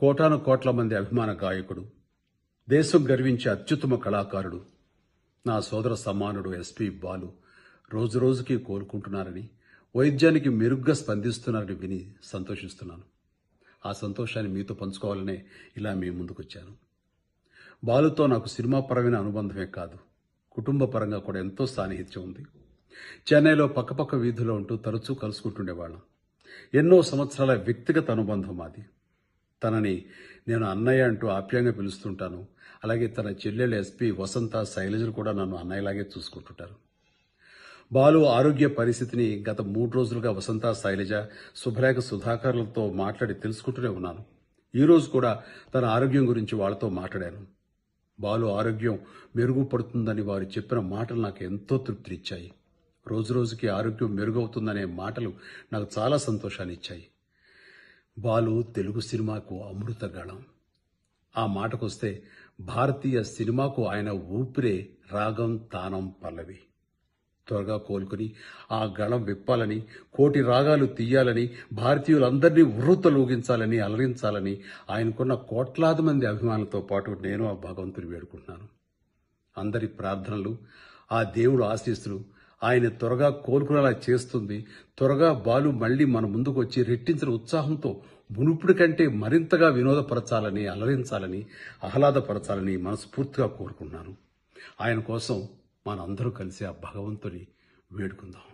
కోటాను కోట్ల మంది అభిమాన గాయకుడు దేశం గర్వించే అత్యుత్తమ కళాకారుడు నా సోదర సమానుడు ఎస్పి బాలు రోజురోజుకి కోలుకుంటున్నారని వైద్యానికి మెరుగ్గా స్పందిస్తున్నారని విని సంతోషిస్తున్నాను ఆ సంతోషాన్ని మీతో పంచుకోవాలనే ఇలా మీ ముందుకొచ్చాను బాలుతో నాకు సినిమా పరమైన అనుబంధమే కాదు కుటుంబ పరంగా కూడా ఎంతో సాన్నిహిత్యం ఉంది చెన్నైలో పక్కపక్క వీధిలో ఉంటూ తరచూ కలుసుకుంటుండేవాళ్ళం ఎన్నో సంవత్సరాల వ్యక్తిగత అనుబంధం అది తనని నేను అన్నయ్య అంటూ ఆప్యాయంగా పిలుస్తుంటాను అలాగే తన చెల్లెలు ఎస్పి వసంత శైలజలు కూడా నన్ను అన్నయ్యలాగే చూసుకుంటుంటారు బాలు ఆరోగ్య పరిస్థితిని గత మూడు రోజులుగా వసంత శైలజ శుభలేఖ సుధాకర్లతో మాట్లాడి తెలుసుకుంటూనే ఉన్నాను ఈరోజు కూడా తన ఆరోగ్యం గురించి వాళ్ళతో మాట్లాడాను బాలు ఆరోగ్యం మెరుగుపడుతుందని వారు చెప్పిన మాటలు నాకు ఎంతో తృప్తినిచ్చాయి రోజురోజుకి ఆరోగ్యం మెరుగవుతుందనే మాటలు నాకు చాలా సంతోషాన్ని ఇచ్చాయి బాలు తెలుగు సినిమాకు అమృత గణం ఆ మాటకొస్తే భారతీయ సినిమాకు ఆయన ఊపిరే రాగం తానం పల్లవి త్వరగా కోలుకుని ఆ గళం విప్పాలని కోటి రాగాలు తీయాలని భారతీయులందరినీ లూగించాలని అలరించాలని ఆయనకున్న కోట్లాది మంది అభిమానులతో పాటు నేను ఆ భగవంతుని వేడుకుంటున్నాను అందరి ప్రార్థనలు ఆ దేవుడు ఆశీస్సులు ఆయన త్వరగా కోలుకునేలా చేస్తుంది త్వరగా బాలు మళ్లీ మన ముందుకు వచ్చి రెట్టించిన ఉత్సాహంతో మునుపుడు కంటే మరింతగా వినోదపరచాలని అలరించాలని ఆహ్లాదపరచాలని మనస్ఫూర్తిగా కోరుకున్నాను ఆయన కోసం మనందరూ కలిసి ఆ భగవంతుని వేడుకుందాం